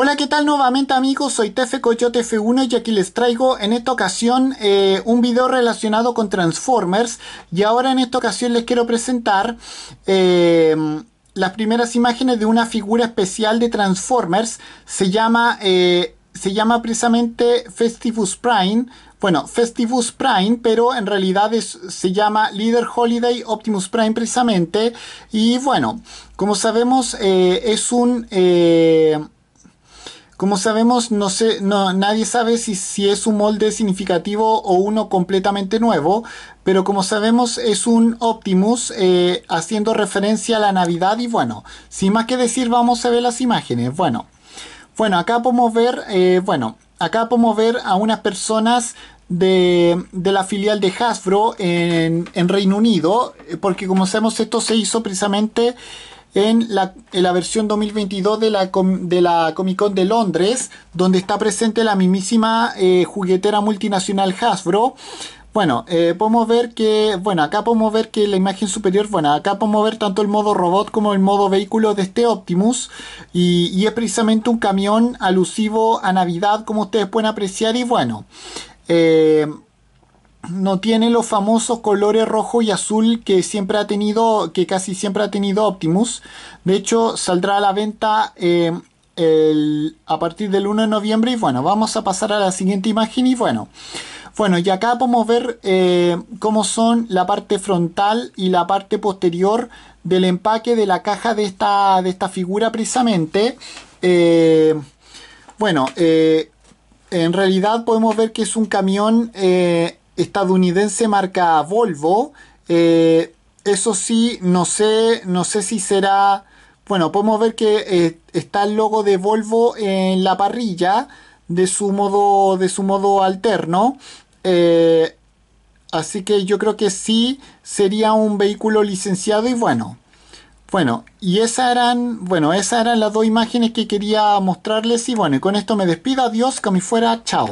Hola, ¿qué tal nuevamente amigos? Soy Tefe Coyote F1 y aquí les traigo en esta ocasión eh, un video relacionado con Transformers y ahora en esta ocasión les quiero presentar em, las primeras imágenes de una figura especial de Transformers se llama, eh, se llama precisamente Festivus Prime bueno, Festivus Prime, pero en realidad se llama Leader Holiday Optimus Prime precisamente. Y bueno, como sabemos, eh, es un como sabemos, no sé, no, nadie sabe si, si, es un molde significativo o uno completamente nuevo, pero como sabemos es un Optimus eh, haciendo referencia a la Navidad y bueno, sin más que decir vamos a ver las imágenes. Bueno, bueno acá podemos ver, eh, bueno, acá podemos ver a unas personas de, de, la filial de Hasbro en, en Reino Unido, eh, porque como sabemos esto se hizo precisamente en la, versión 2022 de la, de la Comic Con de Londres, donde está presente la mismísima eh, juguetera multinacional Hasbro. Bueno, eh, podemos ver que, bueno, acá podemos ver que la imagen superior, bueno, acá podemos ver tanto el modo robot como el modo vehículo de este Optimus y, es precisamente un camión alusivo a Navidad como ustedes pueden apreciar y bueno, eh, no tiene los famosos colores rojo y azul que siempre ha tenido, que casi siempre ha tenido Optimus. De hecho, saldrá a la venta eh, a partir del 1 de noviembre. Y bueno, vamos a pasar a la siguiente imagen. Y bueno, bueno y acá podemos ver eh, cómo son la parte frontal y la parte posterior del empaque de la caja de esta, de esta figura precisamente. Eh, bueno, en realidad podemos ver que es un camión estadounidense marca Volvo. Eh, eso sí, no sé, no sé si será... Bueno, podemos ver que eh, está el logo de Volvo en la parrilla de su modo, de su modo alterno. Eh, así que yo creo que sí sería un vehículo licenciado y bueno. Bueno, y esas eran, bueno, esas eran las dos imágenes que quería mostrarles y bueno, con esto me despido, adiós, que fuera, chao.